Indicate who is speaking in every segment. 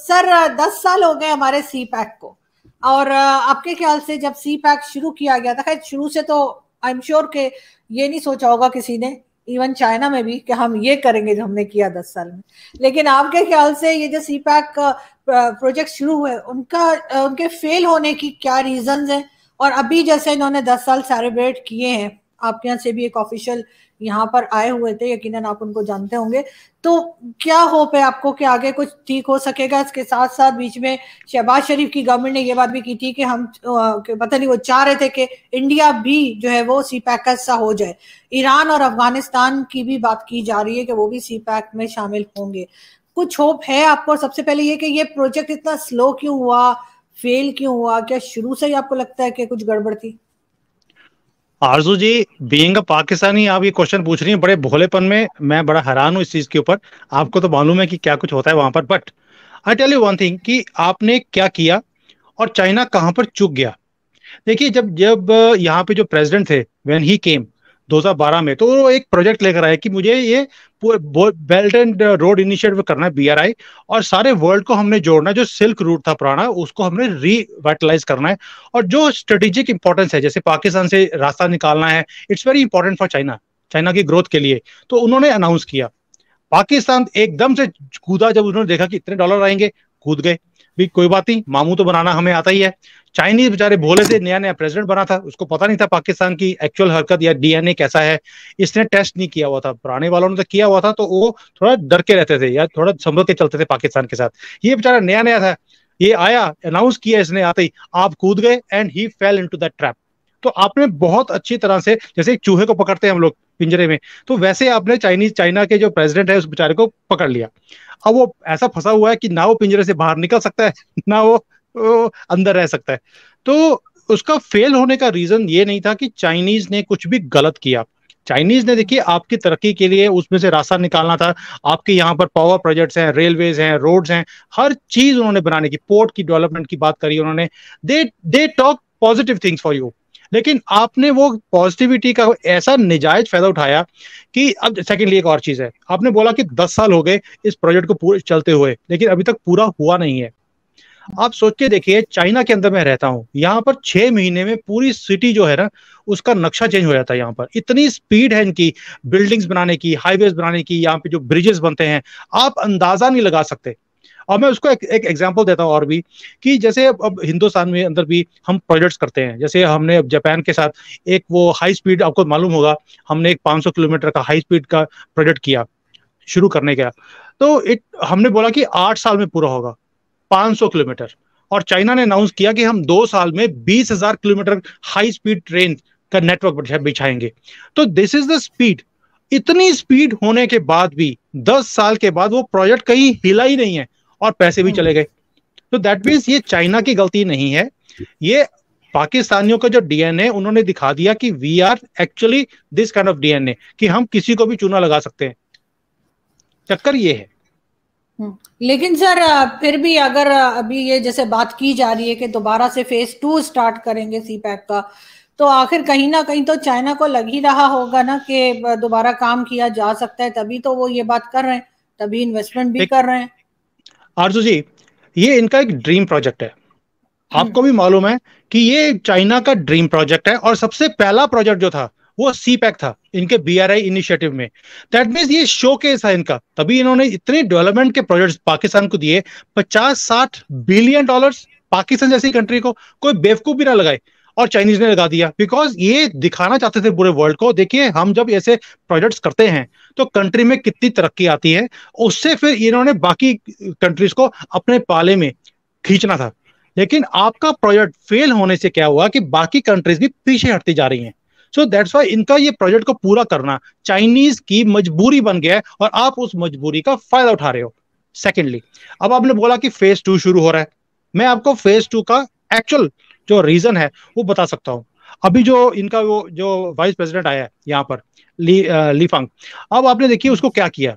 Speaker 1: Sir दस साल हो गए हमारे सी पैक को और आपके ख्याल से जब सी पैक शुरू किया गया था खैर शुरू से तो आई एम श्योर के ये नहीं सोचा होगा किसी ने इवन चाइना में भी कि हम ये करेंगे जो हमने किया दस साल में लेकिन आपके ख्याल से ये जो सी पैक प्रोजेक्ट शुरू हुए उनका उनके फेल होने की क्या रीजन है और अभी जैसे इन्होंने दस साल सेलिब्रेट किए हैं आपके यहाँ से भी एक ऑफिशियल यहाँ पर आए हुए थे यकीनन आप उनको जानते होंगे तो क्या होप है आपको कि आगे कुछ ठीक हो सकेगा इसके साथ साथ बीच में शहबाज शरीफ की गवर्नमेंट ने यह बात भी की थी कि हम पता नहीं वो चाह रहे थे कि इंडिया भी जो है वो सी पैक का हिस्सा हो जाए ईरान और अफगानिस्तान की भी बात की जा रही है कि वो भी सी पैक में शामिल होंगे कुछ होप है आपको सबसे पहले ये कि ये प्रोजेक्ट इतना स्लो क्यों हुआ फेल क्यों हुआ क्या शुरू से ही आपको लगता है कि कुछ गड़बड़ थी
Speaker 2: आरजू जी बीइंग पाकिस्तानी आप ये क्वेश्चन पूछ रही हैं बड़े भोलेपन में मैं बड़ा हैरान हूँ इस चीज के ऊपर आपको तो मालूम है कि क्या कुछ होता है वहां पर but I tell you one thing कि आपने क्या किया और चाइना कहाँ पर चुक गया देखिए जब जब यहाँ पे जो प्रेसिडेंट थे व्हेन ही केम 2012 में तो वो एक प्रोजेक्ट लेकर आए कि मुझे ये बेल्ट एंड रोड इनिशिएटिव करना है बीआरआई और सारे वर्ल्ड को हमने जोड़ना जो सिल्क रूट था पुराना उसको हमने रिवाइटलाइज करना है और जो स्ट्रेटेजिक इंपॉर्टेंस है जैसे पाकिस्तान से रास्ता निकालना है it's very important for China China की ग्रोथ के लिए तो उन्होंने अनाउंस किया पाकिस्तान एकदम से कूदा जब उन्होंने देखा कि इतने डॉलर आएंगे कूद गए भी कोई बात नहीं मामू तो बनाना हमें आता ही है चाइनीज बेचारे भोले से नया नया प्रेसिडेंट बना था उसको पता नहीं था पाकिस्तान की एक्चुअल हरकत या डीएनए कैसा है इसने टेस्ट नहीं किया हुआ था पुराने वालों ने तो किया हुआ था तो वो थोड़ा डर के रहते थे या थोड़ा संभल के चलते थे पाकिस्तान के साथ ये बेचारा नया नया था ये आया अनाउंस किया इसने आते ही आप कूद गए एंड ही fell into that trap तो आपने बहुत अच्छी तरह से जैसे चूहे को पकड़ते हैं हम लोग पिंजरे में तो वैसे आपने चाइनीज चाइना के जो प्रेसिडेंट है उस बेचारे को पकड़ लिया अब वो ऐसा फंसा हुआ है कि ना वो पिंजरे से बाहर निकल सकता है ना वो, वो अंदर रह सकता है तो उसका फेल होने का रीजन ये नहीं था कि चाइनीज ने कुछ भी गलत किया चाइनीज ने देखिए आपकी तरक्की के लिए उसमें से रास्ता निकालना था आपके यहाँ पर पावर प्रोजेक्ट्स हैं रेलवेज हैं रोड्स हैं हर चीज उन्होंने बनाने की पोर्ट की डेवलपमेंट की बात करी उन्होंने they they talk positive things for you लेकिन आपने वो पॉजिटिविटी का ऐसा निजायज फायदा उठाया कि अब सेकेंडली एक और चीज है आपने बोला कि दस साल हो गए इस प्रोजेक्ट को पूरे चलते हुए लेकिन अभी तक पूरा हुआ नहीं है आप सोच के देखिए चाइना के अंदर मैं रहता हूँ यहाँ पर छह महीने में पूरी सिटी जो है ना उसका नक्शा चेंज हो जाता है यहाँ पर इतनी स्पीड है इनकी बिल्डिंग्स बनाने की हाईवेज बनाने की यहाँ पे जो ब्रिजेस बनते हैं आप अंदाजा नहीं लगा सकते और मैं उसको एक एग्जाम्पल देता हूँ और भी कि जैसे अब हिंदुस्तान में अंदर भी हम प्रोजेक्ट्स करते हैं जैसे हमने जापान के साथ एक वो हाई स्पीड आपको मालूम होगा हमने एक 500 किलोमीटर का हाई स्पीड का प्रोजेक्ट किया शुरू करने का तो इट हमने बोला कि आठ साल में पूरा होगा 500 किलोमीटर और चाइना ने अनाउंस किया कि हम दो साल में बीस हजार किलोमीटर हाई स्पीड ट्रेन का नेटवर्क बिछाएंगे तो दिस इज द स्पीड इतनी स्पीड होने के बाद भी दस साल के बाद वो प्रोजेक्ट कहीं हिला ही नहीं है और पैसे भी हम्म। चले गए तो दैट मीन्स ये चाइना की गलती नहीं है ये पाकिस्तानियों का जो डीएनए उन्होंने दिखा दिया कि we are actually this kind of DNA कि हम किसी को भी चूना लगा सकते हैं चक्कर ये है
Speaker 1: हम्म। लेकिन सर फिर भी अगर अभी ये जैसे बात की जा रही है कि दोबारा से फेज टू स्टार्ट करेंगे सी पैक का तो आखिर कहीं ना कहीं तो चाइना को लग ही रहा होगा ना कि दोबारा काम किया जा सकता है तभी तो वो ये बात कर रहे हैं तभी इन्वेस्टमेंट भी कर रहे हैं
Speaker 2: आरजू जी ये इनका एक ड्रीम प्रोजेक्ट है आपको भी मालूम है कि ये चाइना का ड्रीम प्रोजेक्ट है और सबसे पहला प्रोजेक्ट जो था वो सी पैक e था इनके बी आर आई इनिशियटिव में दैट मीन ये शो केस है इनका तभी इन्होंने इतने डेवलपमेंट के प्रोजेक्ट पाकिस्तान को दिए पचास साठ बिलियन डॉलर पाकिस्तान जैसी कंट्री को कोई बेवकूफ भी ना लगाए और चाइनीज ने लगा दिया बिकॉज ये दिखाना चाहते थे पूरे वर्ल्ड को देखिए हम जब ऐसे प्रोजेक्ट्स करते हैं तो कंट्री में कितनी तरक्की आती है उससे फिर इन्होंने बाकी कंट्रीज को अपने पाले में खींचना था लेकिन आपका प्रोजेक्ट फेल होने से क्या हुआ कि बाकी कंट्रीज भी पीछे हटती जा रही हैं सो दैट्स वाई इनका ये प्रोजेक्ट को पूरा करना चाइनीज की मजबूरी बन गया है और आप उस मजबूरी का फायदा उठा रहे हो सेकेंडली अब आपने बोला कि फेज टू शुरू हो रहा है मैं आपको फेज टू का एक्चुअल जो रीजन है वो बता सकता हूँ अभी जो इनका वो जो वाइस प्रेसिडेंट आया है यहाँ पर ली लीफांग अब आपने देखिए उसको क्या किया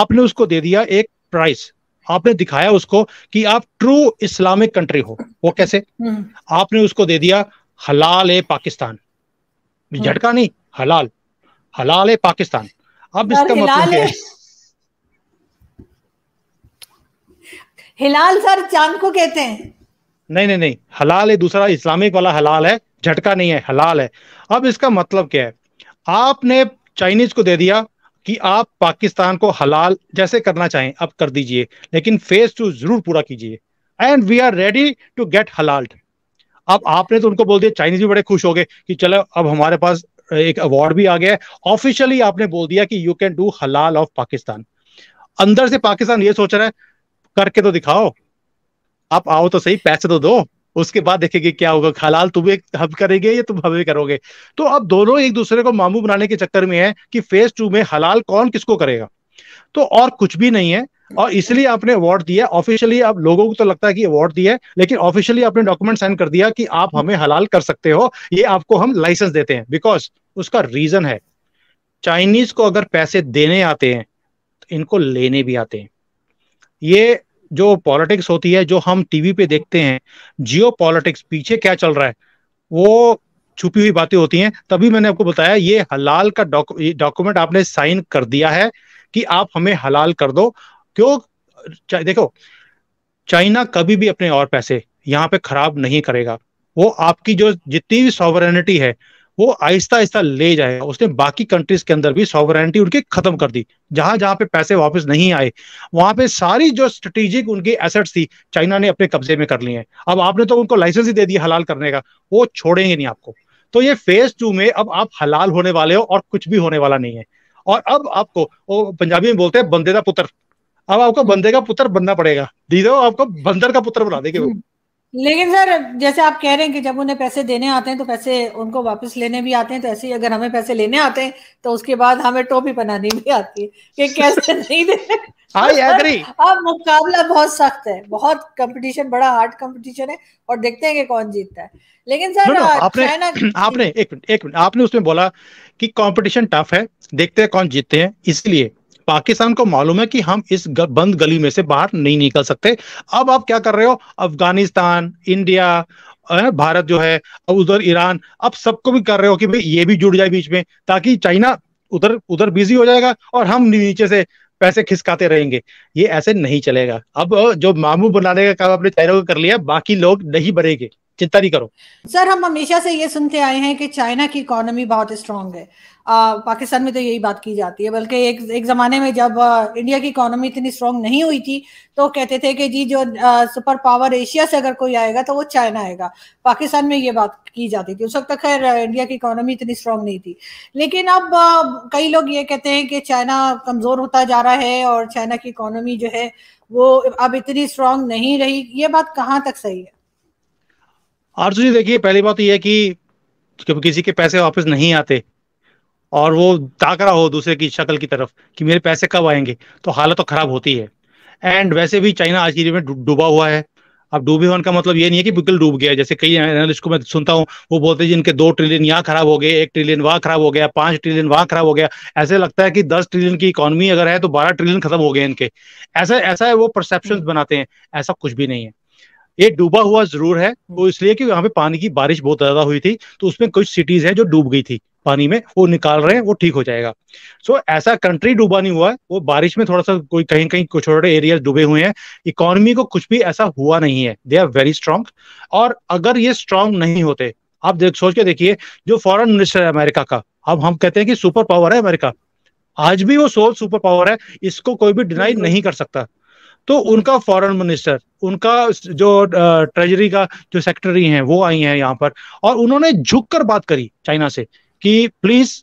Speaker 2: आपने उसको दे दिया एक प्राइस आपने दिखाया उसको कि आप ट्रू इस्लामिक कंट्री हो वो कैसे हम्म। आपने उसको दे दिया हलाल ए पाकिस्तान झटका नहीं हलाल हलाल ए पाकिस्तान अब इसका मतलब
Speaker 1: हिलाल सर चांद को कहते हैं
Speaker 2: नहीं नहीं नहीं हलाल है दूसरा इस्लामिक वाला हलाल है झटका नहीं है हलाल है अब इसका मतलब क्या है आपने चाइनीज को दे दिया कि आप पाकिस्तान को हलाल जैसे करना चाहें अब कर दीजिए लेकिन फेज टू जरूर पूरा कीजिए and we are ready to get हलाल अब आपने तो उनको बोल दिया चाइनीज भी बड़े खुश हो गए कि चलो अब हमारे पास एक अवार्ड भी आ गया है ऑफिशियली आपने बोल दिया कि यू कैन डू हलाल ऑफ पाकिस्तान अंदर से पाकिस्तान ये सोच रहा है करके तो दिखाओ आप आओ तो सही पैसे तो दो उसके बाद देखेंगे क्या होगा हलाल एक हब करेंगे या तुम हमें करोगे तो अब दोनों एक दूसरे को मामू बनाने के चक्कर में है कि फेज टू में हलाल कौन किसको करेगा तो और कुछ भी नहीं है और इसलिए आपने अवार्ड दिया ऑफिशियली आप लोगों को तो लगता है कि अवार्ड दिया है लेकिन ऑफिशियली आपने डॉक्यूमेंट साइन कर दिया कि आप हमें हलाल कर सकते हो ये आपको हम लाइसेंस देते हैं बिकॉज उसका रीजन है चाइनीज को अगर पैसे देने आते हैं तो इनको लेने भी आते हैं ये जो पॉलिटिक्स होती है जो हम टीवी पे देखते हैं जियो पॉलिटिक्स पीछे क्या चल रहा है वो छुपी हुई बातें होती हैं तभी मैंने आपको बताया ये हलाल का डॉक्यूमेंट आपने साइन कर दिया है कि आप हमें हलाल कर दो क्यों चा, देखो चाइना कभी भी अपने और पैसे यहाँ पे खराब नहीं करेगा वो आपकी जो जितनी भी सॉवरिटी है वो आहिस्ता आहिस्ता ले जाएगा उसने बाकी कंट्रीज के अंदर भी सॉवरेंटी उनके खत्म कर दी जहां जहां पे पैसे वापस नहीं आए वहां पे सारी जो स्ट्रेटेजिक उनकी एसेट्स थी चाइना ने अपने कब्जे में कर लिए हैं अब आपने तो उनको लाइसेंस ही दे दिया हलाल करने का वो छोड़ेंगे नहीं आपको तो ये फेज टू में अब आप हलाल होने वाले हो और कुछ भी होने वाला नहीं है और अब आपको वो पंजाबी में बोलते हैं बंदे का पुत्र अब आपको बंदे का पुत्र बनना पड़ेगा दीदो आपको बंदर का पुत्र बना देंगे वो
Speaker 1: लेकिन सर जैसे आप कह रहे हैं कि जब उन्हें पैसे देने आते हैं तो पैसे उनको वापस लेने भी आते हैं तो ऐसे ही अगर हमें पैसे लेने आते हैं तो उसके बाद हमें टोपी बनानी भी आती है कि कैसे नहीं दे हाँ, अब मुकाबला बहुत सख्त है बहुत कंपटीशन बड़ा हार्ड कंपटीशन है और देखते हैं कि कौन जीतता है लेकिन सर no, no, आपने
Speaker 2: आपने एक मिनट एक मिनट आपने उसमें बोला कि कंपटीशन टफ है देखते हैं कौन जीतते हैं इसलिए पाकिस्तान को मालूम है कि हम इस बंद गली में से बाहर नहीं निकल सकते अब आप क्या कर रहे हो अफगानिस्तान इंडिया भारत जो है उधर ईरान अब सबको भी कर रहे हो कि भाई ये भी जुड़ जाए बीच में ताकि चाइना उधर उधर बिजी हो जाएगा और हम नीचे से पैसे खिसकाते रहेंगे ये ऐसे नहीं चलेगा अब जो मामू बनाने का काम आपने चाइना को कर लिया बाकी लोग नहीं बनेंगे चिंता नहीं करो
Speaker 1: सर हम हमेशा से ये सुनते आए हैं कि चाइना की इकोनॉमी बहुत स्ट्रांग है आ, पाकिस्तान में तो यही बात की जाती है बल्कि एक एक ज़माने में जब आ, इंडिया की इकोनॉमी इतनी स्ट्रांग नहीं हुई थी तो कहते थे कि जी जो आ, सुपर पावर एशिया से अगर कोई आएगा तो वो चाइना आएगा पाकिस्तान में ये बात की जाती थी उस वक्त तो खैर इंडिया की इकोनॉमी इतनी स्ट्रांग नहीं थी लेकिन अब आ, कई लोग ये कहते हैं कि चाइना कमज़ोर होता जा रहा है और चाइना की इकोनॉमी जो है वो अब इतनी स्ट्रांग नहीं रही ये बात कहाँ तक सही है
Speaker 2: आरजू जी देखिए पहली बात तो यह है कि किसी के पैसे वापस नहीं आते और वो ताक रहा हो दूसरे की शक्ल की तरफ कि मेरे पैसे कब आएंगे तो हालत तो खराब होती है एंड वैसे भी चाइना आज की में डूबा हुआ है अब डूबे होने का मतलब ये नहीं है कि बिल्कुल डूब गया जैसे कई एनालिस्ट को मैं सुनता हूँ वो बोलते हैं जिनके दो ट्रिलियन यहाँ खराब हो गए एक ट्रिलियन वहाँ खराब हो गया पांच ट्रिलियन वहाँ खराब हो गया ऐसे लगता है कि दस ट्रिलियन की इकोनॉमी अगर है तो बारह ट्रिलियन खत्म हो गए इनके ऐसा ऐसा है वो परसेप्शन हम्म। बनाते हैं ऐसा कुछ भी नहीं है ये डूबा हुआ जरूर है हम्म। तो इसलिए कि यहाँ पे पानी की बारिश बहुत ज्यादा हुई थी तो उसमें कुछ सिटीज है जो डूब गई थी पानी में वो निकाल रहे हैं वो ठीक हो जाएगा सो so, ऐसा कंट्री डूबा नहीं हुआ है वो बारिश में थोड़ा सा कोई कहीं कहीं कुछ छोटे एरियाज डूबे हुए हैं इकोनॉमी को कुछ भी ऐसा हुआ नहीं है दे आर वेरी स्ट्रांग और अगर ये स्ट्रांग नहीं होते आप देख सोच के देखिए जो फॉरेन मिनिस्टर है अमेरिका का अब हम कहते हैं कि सुपर पावर है अमेरिका आज भी वो सोल सुपर पावर है इसको कोई भी डिनाई नहीं कर सकता तो उनका फॉरेन मिनिस्टर उनका जो ट्रेजरी का जो सेक्रेटरी हैं वो आई हैं यहाँ पर और उन्होंने झुक कर बात करी चाइना से कि प्लीज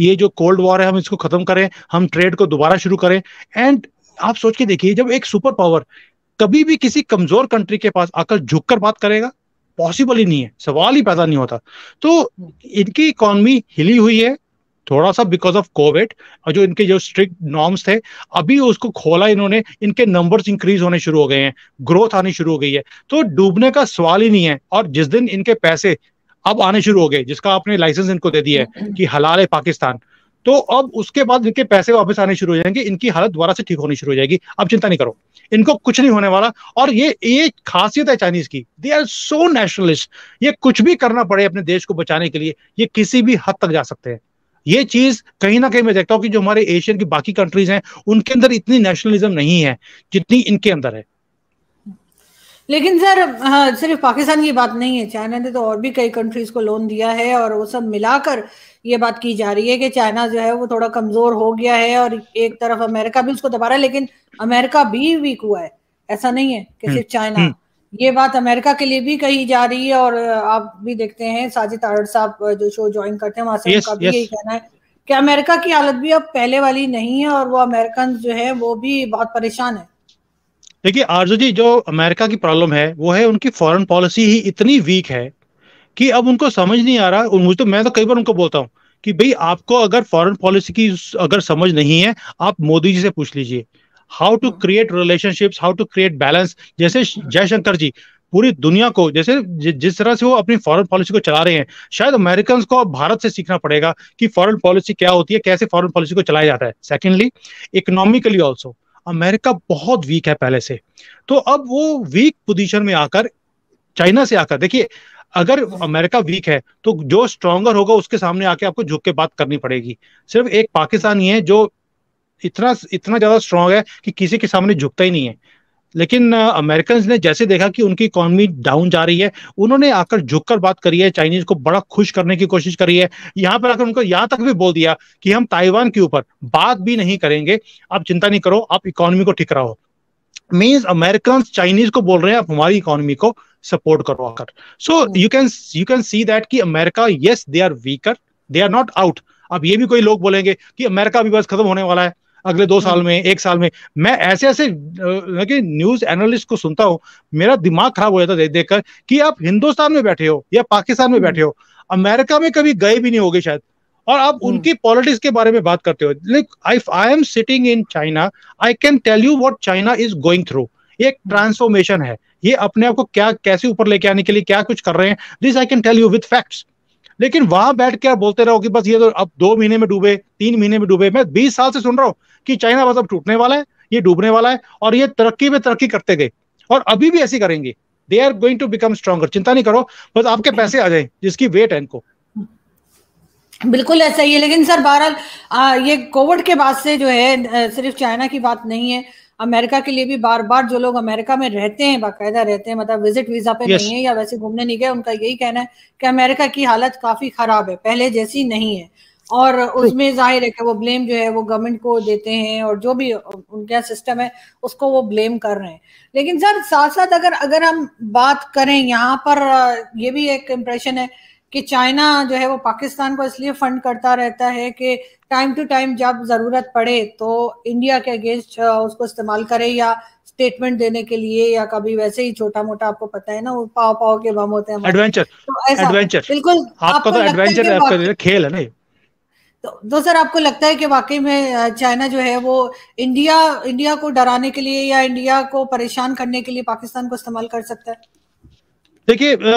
Speaker 2: ये जो कोल्ड वॉर है हम इसको खत्म करें हम ट्रेड को दोबारा शुरू करें एंड आप सोच के देखिए जब एक सुपर पावर कभी भी किसी कमजोर कंट्री के पास आकर झुक कर बात करेगा पॉसिबल ही नहीं है सवाल ही पैदा नहीं होता तो इनकी इकॉनमी हिली हुई है थोड़ा सा बिकॉज ऑफ कोविड जो इनके जो स्ट्रिक्ट नॉर्म्स थे अभी उसको खोला इन्होंने इनके नंबर्स इंक्रीज होने शुरू हो गए हैं ग्रोथ आनी शुरू हो गई है तो डूबने का सवाल ही नहीं है और जिस दिन इनके पैसे अब आने शुरू हो गए जिसका आपने लाइसेंस इनको दे दिया है हम्म, हम्म। कि हलाल है पाकिस्तान तो अब उसके बाद इनके पैसे वापस आने शुरू हो जाएंगे इनकी हालत दोबारा से ठीक होनी शुरू हो जाएगी अब चिंता नहीं करो इनको कुछ नहीं होने वाला और ये ये खासियत है चाइनीज की दे आर सो नेशनलिस्ट ये कुछ भी करना पड़े अपने देश को बचाने के लिए ये किसी भी हद तक जा सकते हैं ये चीज कहीं ना कहीं मैं देखता हूँ कि जो हमारे एशियन की बाकी कंट्रीज हैं उनके अंदर इतनी नेशनलिज्म नहीं है जितनी इनके अंदर है
Speaker 1: लेकिन सर हाँ, सिर्फ पाकिस्तान की बात नहीं है चाइना ने तो और भी कई कंट्रीज को लोन दिया है और वो सब मिलाकर ये बात की जा रही है कि चाइना जो है वो थोड़ा कमजोर हो गया है और एक तरफ अमेरिका भी उसको दबा रहा है लेकिन अमेरिका भी वीक हुआ है ऐसा नहीं है कि हम्म, सिर्फ चाइना हम्म। ये बात अमेरिका के लिए भी कही जा रही है और आप भी देखते हैं साजिद आरड साहब जो शो ज्वाइन करते हैं वहां से उनका भी यही कहना है कि अमेरिका की हालत भी अब पहले वाली नहीं है और वो अमेरिकन जो है वो भी बहुत परेशान है
Speaker 2: देखिए आरजू जी जो अमेरिका की प्रॉब्लम है वो है उनकी फॉरेन पॉलिसी ही इतनी वीक है कि अब उनको समझ नहीं आ रहा मुझे तो मैं तो कई बार उनको बोलता हूँ कि भाई आपको अगर फॉरेन पॉलिसी की अगर समझ नहीं है आप मोदी जी से पूछ लीजिए how to create relationship how to create balance जैसे जयशंकर जी पूरी दुनिया को जैसे जिस तरह से वो अपनी फॉरेन पॉलिसी को चला रहे हैं शायद अमेरिकन को भारत से सीखना पड़ेगा कि फॉरेन पॉलिसी क्या होती है कैसे फॉरेन पॉलिसी को चलाया जाता है सेकेंडली इकोनॉमिकली ऑल्सो अमेरिका बहुत वीक है पहले से तो अब वो वीक पोजिशन में आकर चाइना से आकर देखिए अगर अमेरिका वीक है तो जो स्ट्रॉन्गर होगा उसके सामने आके आपको झुक के बात करनी पड़ेगी सिर्फ एक पाकिस्तान ही है जो इतना इतना ज्यादा स्ट्रांग है कि किसी के सामने झुकता ही नहीं है लेकिन अमेरिकन ने जैसे देखा कि उनकी इकोनॉमी डाउन जा रही है उन्होंने आकर झुककर बात करी है चाइनीज को बड़ा खुश करने की कोशिश करी है यहाँ पर आकर उनको यहाँ तक भी बोल दिया कि हम ताइवान के ऊपर बात भी नहीं करेंगे आप चिंता नहीं करो आप इकोनॉमी को रहो मीन्स अमेरिकन चाइनीज को बोल रहे हैं आप हमारी इकोनॉमी को सपोर्ट करो आकर so you can you can see that कि America yes they are weaker they are not out अब ये भी कोई लोग बोलेंगे कि अमेरिका भी बस खत्म होने वाला है अगले दो साल में एक साल में मैं ऐसे ऐसे न्यूज एनालिस्ट को सुनता हूँ मेरा दिमाग खराब हो जाता है देखकर कि आप हिंदुस्तान में बैठे हो या पाकिस्तान में हम्म। बैठे हो अमेरिका में कभी गए भी नहीं होगे शायद और आप हम्म। उनकी पॉलिटिक्स के बारे में बात करते हो like if I am sitting in China I can tell you what China is going through एक ट्रांसफॉर्मेशन है ये अपने आप को क्या कैसे ऊपर लेके आने के लिए क्या कुछ कर रहे हैं this I can tell you with facts लेकिन वहां बैठ के आप बोलते रहो कि बस ये तो अब दो महीने में डूबे तीन महीने में डूबे मैं बीस साल से सुन रहा हूँ कि चाइना बस अब टूटने वाला है ये डूबने वाला है और ये तरक्की में तरक्की करते गए और अभी भी ऐसी करेंगे they are going to become stronger चिंता नहीं करो बस आपके पैसे आ जाए जिसकी वेट है इनको
Speaker 1: बिल्कुल ऐसा ही है लेकिन सर बहरहाल ये कोविड के बाद से जो है सिर्फ चाइना की बात नहीं है अमेरिका के लिए भी बार बार जो लोग अमेरिका में रहते हैं बाकायदा रहते हैं मतलब विजिट वीजा पे नहीं है या वैसे घूमने नहीं गए उनका यही कहना है कि अमेरिका की हालत काफी खराब है पहले जैसी नहीं है और उसमें जाहिर है कि वो ब्लेम जो है वो गवर्नमेंट को देते हैं और जो भी उनका सिस्टम है उसको वो ब्लेम कर रहे हैं लेकिन सर साथ साथ अगर अगर हम बात करें यहाँ पर ये भी एक इम्प्रेशन है कि चाइना जो है वो पाकिस्तान को इसलिए फंड करता रहता है कि टाइम टू टाइम जब ज़रूरत पड़े तो इंडिया के अगेंस्ट उसको इस्तेमाल करे या स्टेटमेंट देने के लिए या कभी वैसे ही छोटा मोटा आपको पता है ना वो पाव पाव के बम होते हैं एडवेंचर
Speaker 2: एडवेंचर तो बिल्कुल तो एडवेंचर तो खेल है ना तो,
Speaker 1: तो सर आपको लगता है कि वाकई में चाइना जो है वो इंडिया इंडिया को डराने के लिए या इंडिया को परेशान करने के लिए पाकिस्तान को इस्तेमाल कर सकता है
Speaker 2: देखिए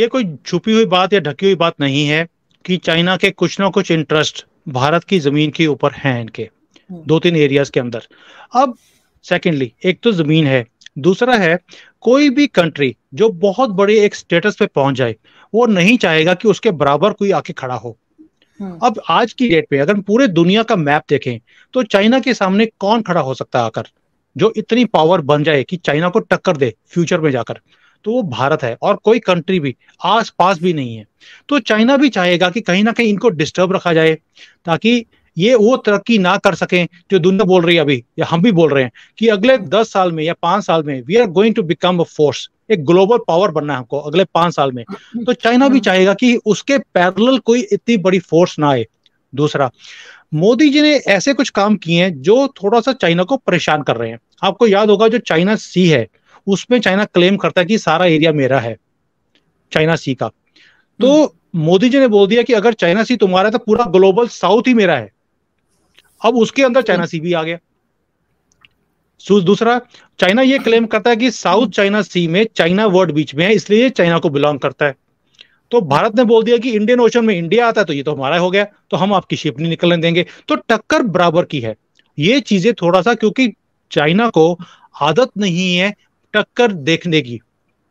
Speaker 2: ये कोई छुपी हुई बात या ढकी हुई बात नहीं है कि चाइना के कुछ ना कुछ इंटरेस्ट भारत की जमीन के ऊपर है इनके हम्म। दो तीन एरियाज के अंदर अब सेकेंडली एक तो जमीन है दूसरा है कोई भी कंट्री जो बहुत बड़े एक स्टेटस पे पहुंच जाए वो नहीं चाहेगा कि उसके बराबर कोई आके खड़ा हो हम्म। अब आज की डेट पे अगर हम पूरे दुनिया का मैप देखें तो चाइना के सामने कौन खड़ा हो सकता है आकर जो इतनी पावर बन जाए कि चाइना को टक्कर दे फ्यूचर में जाकर तो वो भारत है और कोई कंट्री भी आस पास भी नहीं है तो चाइना भी चाहेगा कि कहीं ना कहीं इनको डिस्टर्ब रखा जाए ताकि ये वो तरक्की ना कर सकें जो दुनिया बोल रही है अभी या हम भी बोल रहे हैं कि अगले दस साल में या पांच साल में we are going to become a force एक ग्लोबल पावर बनना है हमको अगले पांच साल में तो चाइना भी चाहेगा कि उसके पैरल कोई इतनी बड़ी फोर्स ना आए दूसरा मोदी जी ने ऐसे कुछ काम किए हैं जो थोड़ा सा चाइना को परेशान कर रहे हैं आपको याद होगा जो चाइना सी है उसमें चाइना क्लेम करता है कि सारा एरिया मेरा है चाइना सी का तो हम्म। मोदी जी ने बोल दिया कि अगर चाइना सी तुम्हारा है तो पूरा ग्लोबल साउथ ही मेरा है अब उसके अंदर चाइना हम्म। सी भी आ गया दूसरा चाइना ये क्लेम करता है कि साउथ हम्म। चाइना सी में चाइना वर्ल्ड बीच में है इसलिए चाइना को बिलोंग करता है तो भारत ने बोल दिया कि इंडियन ओशन में इंडिया आता है तो ये तो हमारा हो गया तो हम आपकी शिप नहीं निकलने देंगे तो टक्कर बराबर की है ये चीजें थोड़ा सा क्योंकि चाइना को आदत नहीं है टक्कर देखने की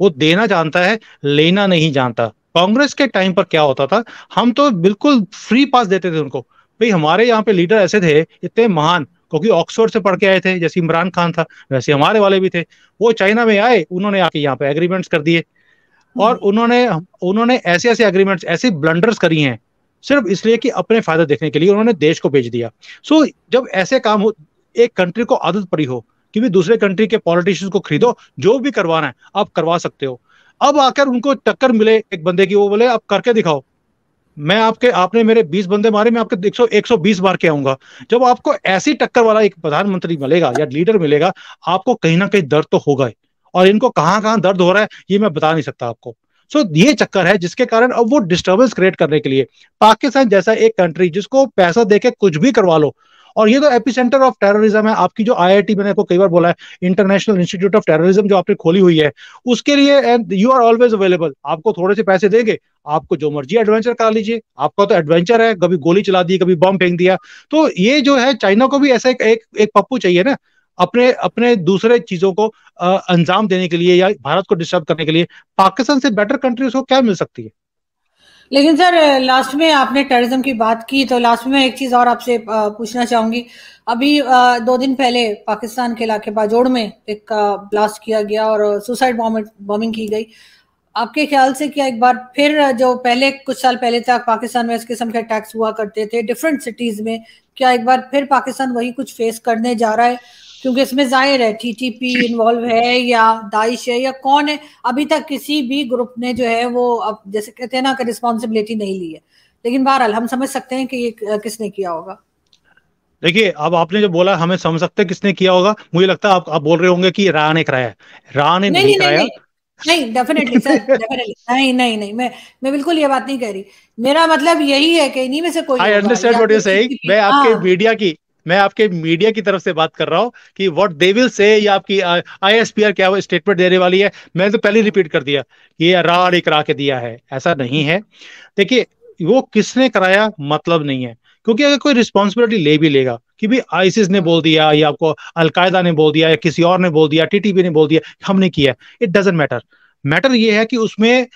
Speaker 2: वो देना जानता है लेना नहीं जानता कांग्रेस के टाइम पर क्या होता था हम तो बिल्कुल फ्री पास देते थे उनको भाई हमारे यहाँ पे लीडर ऐसे थे इतने महान क्योंकि ऑक्सफोर्ड से पढ़ के आए थे जैसे इमरान खान था वैसे हमारे वाले भी थे वो चाइना में आए उन्होंने आके यहाँ पे एग्रीमेंट्स कर दिए और हम्म। उन्होंने उन्होंने ऐसे ऐसे एग्रीमेंट्स ऐसे ब्लंडर्स करी हैं सिर्फ इसलिए कि अपने फायदा देखने के लिए उन्होंने देश को भेज दिया सो जब ऐसे काम हो एक कंट्री को आदत पड़ी हो कि भी दूसरे कंट्री के पॉलिटिशियंस को खरीदो जो भी करवाना है आप करवा सकते हो अब आकर उनको टक्कर मिले एक बंदे की वो बोले आप करके दिखाओ मैं आपके आपने मेरे 20 बंदे मारे मैं आपके 100 120 बार के आऊंगा जब आपको ऐसी टक्कर वाला एक प्रधानमंत्री मिलेगा या लीडर मिलेगा आपको कहीं ना कहीं दर्द तो होगा और इनको कहाँ कहाँ दर्द हो रहा है ये मैं बता नहीं सकता आपको सो so, ये चक्कर है जिसके कारण अब वो डिस्टर्बेंस क्रिएट करने के लिए पाकिस्तान जैसा एक कंट्री जिसको पैसा देके कुछ भी करवा लो और ये तो एपी सेंटर ऑफ टेररिज्म है आपकी जो आई मैंने आपको कई बार बोला है इंटरनेशनल इंस्टीट्यूट ऑफ टेररिज्म जो आपने खोली हुई है उसके लिए and you are always available आपको थोड़े से पैसे देंगे आपको जो मर्जी एडवेंचर करा लीजिए आपका तो एडवेंचर है कभी गोली चला दी कभी बम फेंक दिया तो ये जो है चाइना को भी ऐसा एक एक, एक पप्पू चाहिए ना अपने अपने दूसरे चीजों को अंजाम देने के लिए या भारत को डिस्टर्ब करने के लिए पाकिस्तान से बेटर कंट्री उसको क्या मिल सकती है
Speaker 1: लेकिन सर लास्ट में आपने टेररिज्म की बात की तो लास्ट में एक चीज़ और आपसे पूछना चाहूंगी अभी दो दिन पहले पाकिस्तान के इलाके बाजोड़ में एक ब्लास्ट किया गया और सुसाइड बॉम्बिंग की गई आपके ख्याल से क्या एक बार फिर जो पहले कुछ साल पहले तक पाकिस्तान में इस किस्म के अटैक्स हुआ करते थे डिफरेंट सिटीज़ में क्या एक बार फिर पाकिस्तान वही कुछ फेस करने जा रहा है क्योंकि इसमें जाहिर है टीटीपी इन्वॉल्व है या दाइश है या कौन है अभी तक किसी भी ग्रुप ने जो है वो अब जैसे कहते हैं ना कि रिस्पॉन्सिबिलिटी नहीं ली है लेकिन बहरहाल हम समझ सकते हैं कि ये किसने किया होगा
Speaker 2: देखिए अब आपने जो बोला हमें समझ सकते हैं किसने किया होगा मुझे लगता है आप आप बोल रहे होंगे कि रा ने कराया रा ने नहीं, कराया नहीं,
Speaker 1: नहीं डेफिनेटली सर डेफिनेटली नहीं नहीं नहीं मैं मैं बिल्कुल ये बात नहीं कह रही मेरा मतलब यही है कि इन्हीं में से कोई I understand what you saying मैं आपके
Speaker 2: मीडिया हाँ। की मैं आपके मीडिया की तरफ से बात कर रहा हूँ कि व्हाट दे विल से या आपकी आईएसपीआर क्या स्टेटमेंट देने वाली है मैंने तो पहले रिपीट कर दिया ये रा करा के दिया है ऐसा नहीं है देखिए वो किसने कराया मतलब नहीं है क्योंकि अगर कोई रिस्पॉन्सिबिलिटी ले भी लेगा कि भाई आइसिस ने बोल दिया या आपको अलकायदा ने बोल दिया या किसी और ने बोल दिया टीटीपी ने बोल दिया हमने किया इट डजेंट मैटर मैटर ये है कि उसमें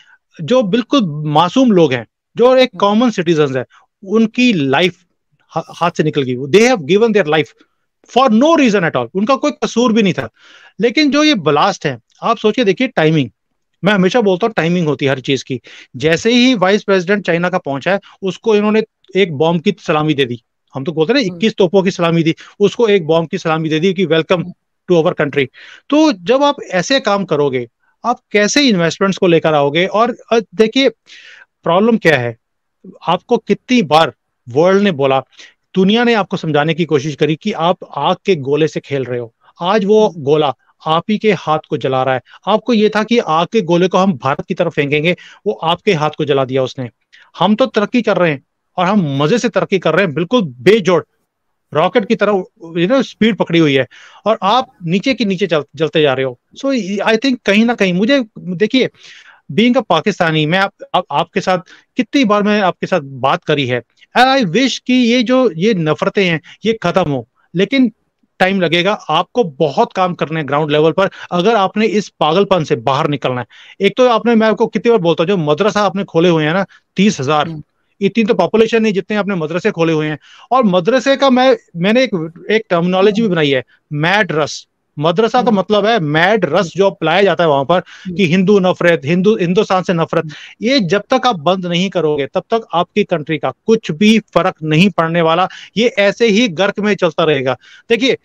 Speaker 2: जो बिल्कुल मासूम लोग हैं जो एक कॉमन सिटीजन है उनकी लाइफ हाथ से निकल गई वो they have given their life for no reason at all उनका कोई कसूर भी नहीं था लेकिन जो ये ब्लास्ट है आप सोचिए देखिए टाइमिंग मैं हमेशा बोलता हूँ टाइमिंग होती है हर चीज की जैसे ही वाइस प्रेसिडेंट चाइना का पहुंचा है उसको इन्होंने एक बॉम्ब की सलामी दे दी हम तो बोलते ना हम्म। इक्कीस तोपों की सलामी दी उसको एक बॉम्ब की सलामी दे दी कि वेलकम टू अवर कंट्री तो जब आप ऐसे काम करोगे आप कैसे इन्वेस्टमेंट्स को लेकर आओगे और देखिए प्रॉब्लम क्या है आपको कितनी बार वर्ल्ड ने बोला दुनिया ने आपको समझाने की कोशिश करी कि आप आग के गोले से खेल रहे हो आज वो हम्म। गोला आप ही के हाथ को जला रहा है आपको ये था कि आग के गोले को हम भारत की तरफ फेंकेंगे वो आपके हाथ को जला दिया उसने हम तो तरक्की कर रहे हैं और हम मजे से तरक्की कर रहे हैं बिल्कुल बेजोड़ रॉकेट की तरह यू नो स्पीड पकड़ी हुई है और आप नीचे की नीचे जलते जा रहे हो सो आई थिंक कहीं ना कहीं मुझे देखिए बींग पाकिस्तानी मैं आप, आप आपके साथ कितनी बार मैं आपके साथ बात करी है एंड आई विश कि ये जो ये नफरतें हैं ये खत्म हो लेकिन टाइम लगेगा आपको बहुत काम करने हैं ग्राउंड लेवल पर अगर आपने इस पागलपन से बाहर निकलना है एक तो आपने मैं आपको कितनी बार बोलता हूँ जो मदरसा आपने खोले हुए हैं ना तीस हजार हम्म। इतनी तो पॉपुलेशन नहीं जितने आपने मदरसे खोले हुए हैं और मदरसे का मैं मैंने एक एक टर्मिनोलॉजी भी हम्म। बनाई है मैड्रस मदरसा का हम्म। मतलब है मैड रस जो पिलाया जाता है वहां पर हम्म। कि हिंदू नफरत हिंदू हिंदुस्तान से नफरत हम्म। ये जब तक आप बंद नहीं करोगे तब तक आपकी कंट्री का कुछ भी फर्क नहीं पड़ने वाला ये ऐसे ही गर्क में चलता रहेगा देखिए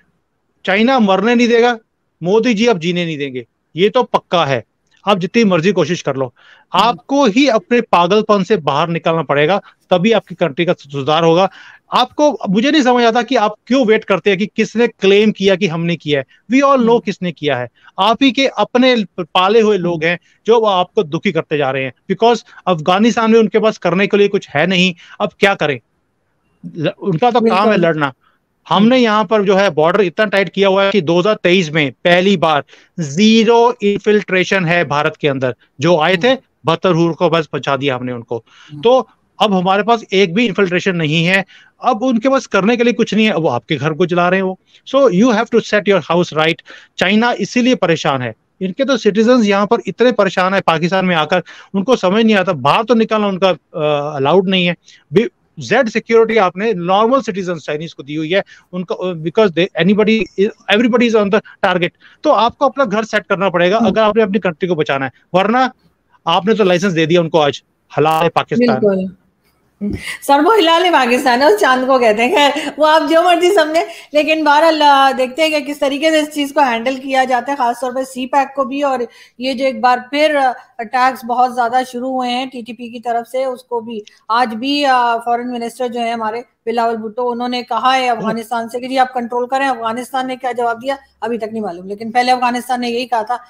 Speaker 2: चाइना मरने नहीं देगा मोदी जी अब जीने नहीं देंगे ये तो पक्का है आप जितनी मर्जी कोशिश कर लो आपको ही अपने पागलपन से बाहर निकलना पड़ेगा तभी आपकी कंट्री का सुधार होगा आपको मुझे नहीं समझ आता कि आप क्यों वेट करते हैं कि किसने क्लेम किया कि हमने किया है वी ऑल नो किसने किया है आप ही के अपने पाले हुए लोग हैं जो वो आपको दुखी करते जा रहे हैं बिकॉज अफगानिस्तान में उनके पास करने के लिए कुछ है नहीं अब क्या करें उनका तो काम है तो। लड़ना हम्म। हमने यहाँ पर जो है बॉर्डर इतना टाइट किया हुआ है कि 2023 में पहली बार जीरो इन्फिल्ट्रेशन है भारत के अंदर जो आए हम्म। थे बहत्तर को बस पहुंचा दिया हमने उनको हम्म। तो अब हमारे पास एक भी इन्फिल्ट्रेशन नहीं है अब उनके पास करने के लिए कुछ नहीं है वो आपके घर को जला रहे हैं वो so you have to set your house right China इसीलिए परेशान है इनके तो सिटीजन यहाँ पर इतने परेशान है पाकिस्तान में आकर उनको समझ नहीं आता बाहर तो निकालना उनका अलाउड नहीं है जेड सिक्योरिटी आपने नॉर्मल सिटीजन चाइनीज को दी हुई है उनका because anybody everybody is on the target तो आपको अपना घर सेट करना पड़ेगा हम्म। अगर आपने अपनी कंट्री को बचाना है वरना आपने तो लाइसेंस दे दिया उनको आज हला है पाकिस्तान
Speaker 1: सरबो हिला ले पाकिस्तान है उस चांद को कहते हैं खैर वो आप जो मर्जी समझे लेकिन बहरहाल देखते हैं कि किस तरीके से इस चीज़ को हैंडल किया जाता है खासतौर पर सी पैक को भी और ये जो एक बार फिर अटैक्स बहुत ज़्यादा शुरू हुए हैं टीटीपी की तरफ से उसको भी आज भी फॉरेन मिनिस्टर जो है हमारे बिलावल भुट्टो उन्होंने कहा है अफगानिस्तान से कि जी आप कंट्रोल करें अफगानिस्तान ने क्या जवाब दिया अभी तक नहीं मालूम लेकिन पहले अफगानिस्तान ने यही कहा था